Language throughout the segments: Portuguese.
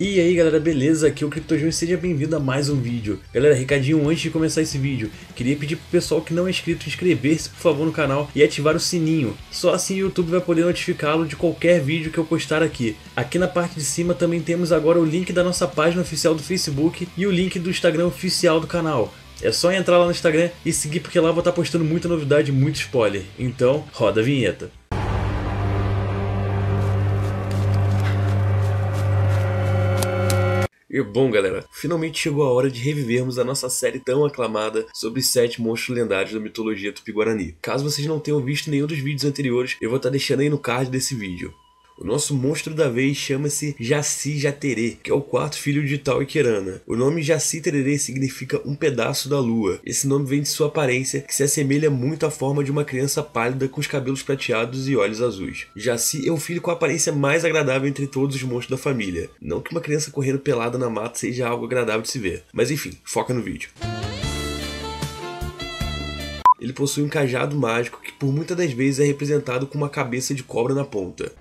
E aí galera, beleza? Aqui é o CryptoJoão e seja bem-vindo a mais um vídeo. Galera, recadinho antes de começar esse vídeo, queria pedir pro pessoal que não é inscrito inscrever-se por favor no canal e ativar o sininho. Só assim o YouTube vai poder notificá-lo de qualquer vídeo que eu postar aqui. Aqui na parte de cima também temos agora o link da nossa página oficial do Facebook e o link do Instagram oficial do canal. É só entrar lá no Instagram e seguir porque lá vou estar postando muita novidade e muito spoiler. Então, roda a vinheta. E bom, galera, finalmente chegou a hora de revivermos a nossa série tão aclamada sobre sete monstros lendários da mitologia tupi-guarani. Caso vocês não tenham visto nenhum dos vídeos anteriores, eu vou estar deixando aí no card desse vídeo. O nosso monstro da vez chama-se Jaci Jaterê, que é o quarto filho de Tal e O nome Jaci Tererê significa um pedaço da lua. Esse nome vem de sua aparência, que se assemelha muito à forma de uma criança pálida com os cabelos prateados e olhos azuis. Jaci é o filho com a aparência mais agradável entre todos os monstros da família. Não que uma criança correndo pelada na mata seja algo agradável de se ver, mas enfim, foca no vídeo. Ele possui um cajado mágico que por muitas das vezes é representado com uma cabeça de cobra na ponta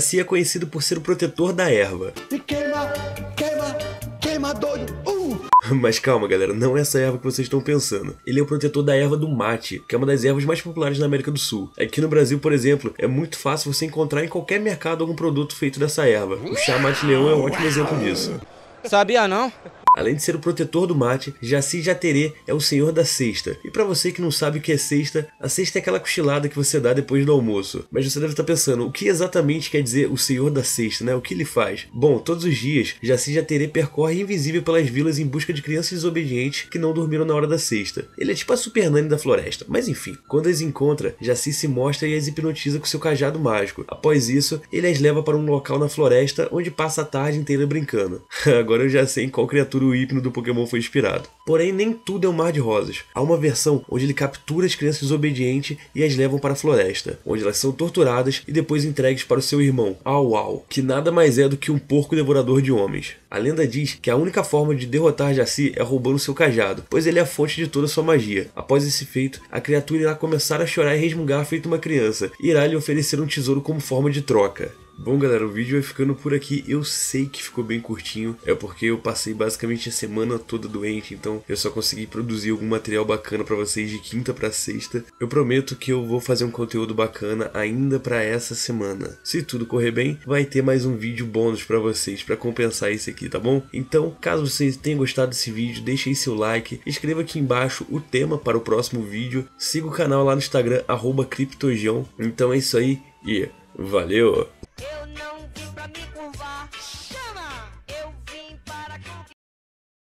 se é conhecido por ser o protetor da erva. E queima, queima, queima doido. Uh! Mas calma, galera, não é essa erva que vocês estão pensando. Ele é o protetor da erva do mate, que é uma das ervas mais populares na América do Sul. Aqui no Brasil, por exemplo, é muito fácil você encontrar em qualquer mercado algum produto feito dessa erva. O chá mate leão é um ótimo exemplo disso. Sabia não? Além de ser o protetor do mate, Jaci Jaterê é o senhor da cesta. E para você que não sabe o que é cesta, a cesta é aquela cochilada que você dá depois do almoço. Mas você deve estar tá pensando, o que exatamente quer dizer o senhor da cesta, né? O que ele faz? Bom, todos os dias, Jaci Jaterê percorre invisível pelas vilas em busca de crianças desobedientes que não dormiram na hora da cesta. Ele é tipo a super nani da floresta, mas enfim. Quando as encontra, Jaci se mostra e as hipnotiza com seu cajado mágico. Após isso, ele as leva para um local na floresta onde passa a tarde inteira brincando. Agora eu já sei em qual criatura futuro o hipno do Pokémon foi inspirado. Porém, nem tudo é um mar de rosas. Há uma versão onde ele captura as crianças desobedientes e as levam para a floresta, onde elas são torturadas e depois entregues para o seu irmão, Au Au, que nada mais é do que um porco devorador de homens. A lenda diz que a única forma de derrotar Jaci é roubando seu cajado, pois ele é a fonte de toda sua magia. Após esse feito, a criatura irá começar a chorar e resmungar feito uma criança, e irá lhe oferecer um tesouro como forma de troca. Bom, galera, o vídeo vai ficando por aqui. Eu sei que ficou bem curtinho, é porque eu passei basicamente a semana toda doente, então eu só consegui produzir algum material bacana para vocês de quinta para sexta. Eu prometo que eu vou fazer um conteúdo bacana ainda para essa semana. Se tudo correr bem, vai ter mais um vídeo bônus para vocês para compensar esse aqui, tá bom? Então, caso vocês tenham gostado desse vídeo, deixe aí seu like, escreva aqui embaixo o tema para o próximo vídeo, siga o canal lá no Instagram @criptojão. Então é isso aí e valeu.